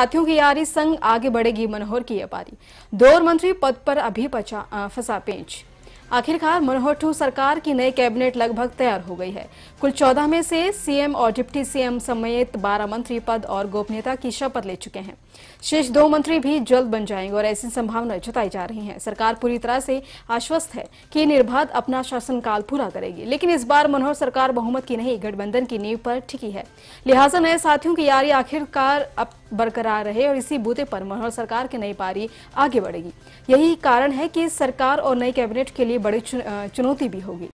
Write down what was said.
साथियों की यारी संग आगे बढ़ेगी मनोहर की अपारी पारी दौर मंत्री पद पर अभी फंसा पेंच आखिरकार मनोहर ठू सरकार की नई कैबिनेट लगभग तैयार हो गई है कुल चौदह में से सीएम और डिप्टी सीएम समेत बारह मंत्री पद और गोपनीयता की शपथ ले चुके हैं शेष दो मंत्री भी जल्द बन जाएंगे और ऐसी संभावना जताई जा रही है सरकार पूरी तरह से आश्वस्त है कि निर्बाध अपना शासनकाल पूरा करेगी लेकिन इस बार मनोहर सरकार बहुमत की नहीं गठबंधन की नींव पर ठिकी है लिहाजा नए साथियों की यारी आखिरकार अब बरकरार रहे और इसी बूते पर मनोहर सरकार की नई पारी आगे बढ़ेगी यही कारण है कि सरकार और नई कैबिनेट के लिए बड़ी चुनौती भी होगी